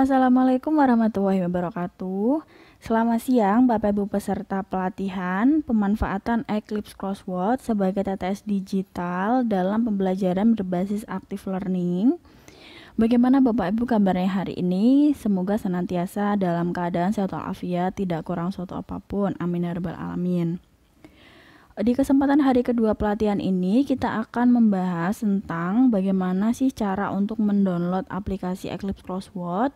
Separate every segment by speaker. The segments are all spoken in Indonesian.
Speaker 1: Assalamualaikum warahmatullahi wabarakatuh. Selamat siang Bapak Ibu peserta pelatihan pemanfaatan Eclipse Crossword sebagai TTS digital dalam pembelajaran berbasis active learning. Bagaimana Bapak Ibu kabarnya hari ini? Semoga senantiasa dalam keadaan sehat walafiat, tidak kurang suatu apapun. Amin ya alamin. Di kesempatan hari kedua pelatihan ini, kita akan membahas tentang bagaimana sih cara untuk mendownload aplikasi Eclipse Crossword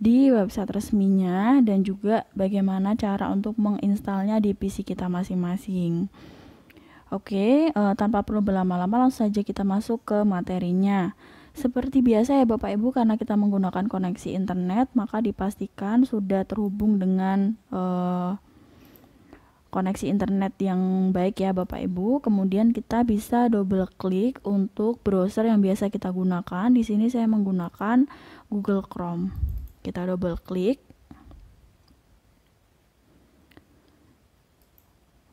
Speaker 1: di website resminya dan juga bagaimana cara untuk menginstalnya di PC kita masing-masing. Oke, uh, tanpa perlu berlama-lama langsung saja kita masuk ke materinya. Seperti biasa ya Bapak Ibu karena kita menggunakan koneksi internet, maka dipastikan sudah terhubung dengan uh, koneksi internet yang baik ya Bapak Ibu. Kemudian kita bisa double klik untuk browser yang biasa kita gunakan. Di sini saya menggunakan Google Chrome. Kita double klik.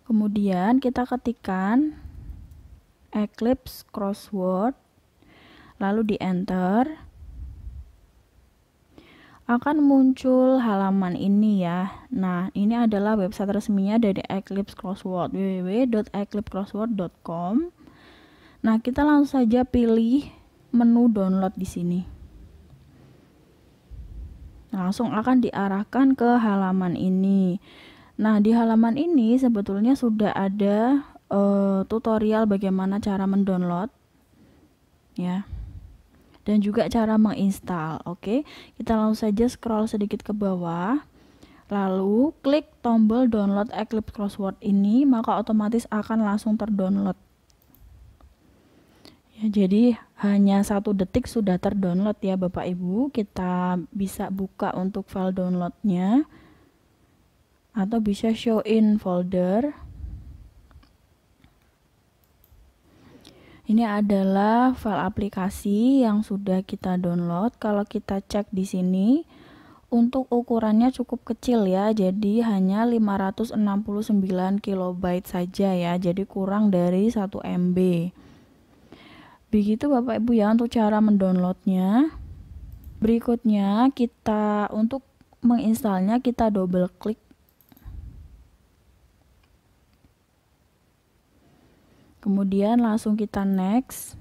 Speaker 1: Kemudian kita ketikkan Eclipse Crossword lalu di enter akan muncul halaman ini ya. Nah, ini adalah website resminya dari Eclipse Crossword www.eclipsecrossword.com. Nah, kita langsung saja pilih menu download di sini. langsung akan diarahkan ke halaman ini. Nah, di halaman ini sebetulnya sudah ada uh, tutorial bagaimana cara mendownload ya dan juga cara menginstal. Oke, kita langsung saja scroll sedikit ke bawah. Lalu klik tombol download Eclipse Crossword ini, maka otomatis akan langsung terdownload. Ya, jadi hanya satu detik sudah terdownload ya Bapak Ibu. Kita bisa buka untuk file downloadnya atau bisa show in folder. Ini adalah file aplikasi yang sudah kita download. Kalau kita cek di sini, untuk ukurannya cukup kecil ya, jadi hanya 569 KB saja ya, jadi kurang dari 1 MB. Begitu Bapak Ibu ya untuk cara mendownloadnya. Berikutnya kita untuk menginstalnya kita double klik kemudian langsung kita next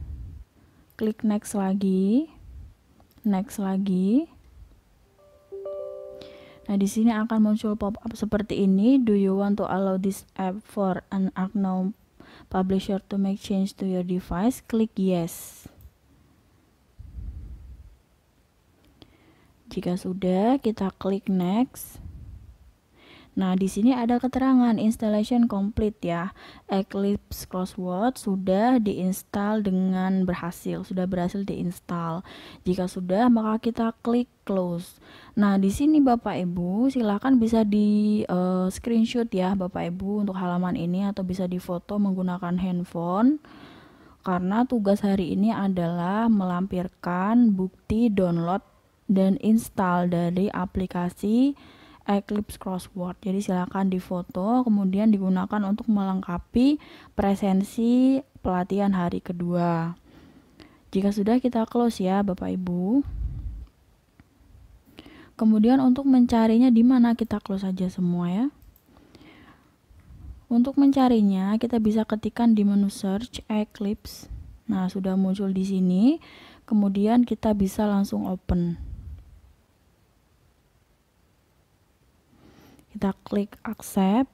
Speaker 1: klik next lagi next lagi Nah, di sini akan muncul pop-up seperti ini. Do you want to allow this app for an unknown publisher to make change to your device? Klik yes. Jika sudah, kita klik next. Nah, di sini ada keterangan installation complete ya. Eclipse Crossword sudah diinstal dengan berhasil, sudah berhasil diinstal. Jika sudah, maka kita klik close. Nah, di sini Bapak Ibu silakan bisa di uh, screenshot ya Bapak Ibu untuk halaman ini atau bisa difoto menggunakan handphone karena tugas hari ini adalah melampirkan bukti download dan install dari aplikasi Eclipse Crossword. Jadi silakan difoto kemudian digunakan untuk melengkapi presensi pelatihan hari kedua. Jika sudah kita close ya Bapak Ibu. Kemudian untuk mencarinya di mana kita close saja semua ya. Untuk mencarinya kita bisa ketikkan di menu search Eclipse. Nah, sudah muncul di sini. Kemudian kita bisa langsung open. kita klik accept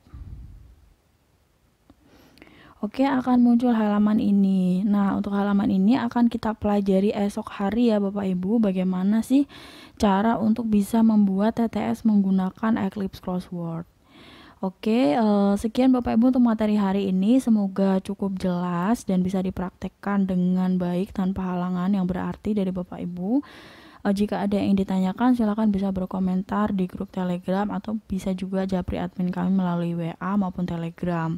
Speaker 1: Oke, akan muncul halaman ini. Nah, untuk halaman ini akan kita pelajari esok hari ya Bapak Ibu, bagaimana sih cara untuk bisa membuat TTS menggunakan Eclipse Crossword. Oke, eh, sekian Bapak Ibu untuk materi hari ini. Semoga cukup jelas dan bisa dipraktekkan dengan baik tanpa halangan yang berarti dari Bapak Ibu. Uh, jika ada yang ditanyakan, silakan bisa berkomentar di grup Telegram atau bisa juga japri admin kami melalui WA maupun Telegram.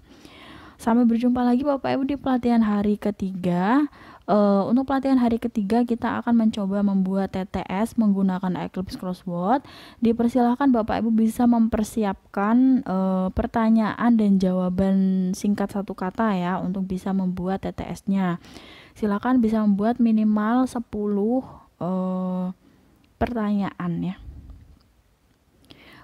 Speaker 1: Sampai berjumpa lagi Bapak Ibu di pelatihan hari ketiga. Uh, untuk pelatihan hari ketiga kita akan mencoba membuat TTS menggunakan Eclipse Crossword. Dipersilahkan Bapak Ibu bisa mempersiapkan uh, pertanyaan dan jawaban singkat satu kata ya untuk bisa membuat TTS-nya. Silakan bisa membuat minimal 10 uh, pertanyaan ya.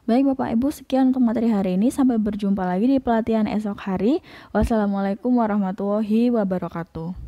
Speaker 1: Baik Bapak Ibu, sekian untuk materi hari ini. Sampai berjumpa lagi di pelatihan esok hari. Wassalamualaikum warahmatullahi wabarakatuh.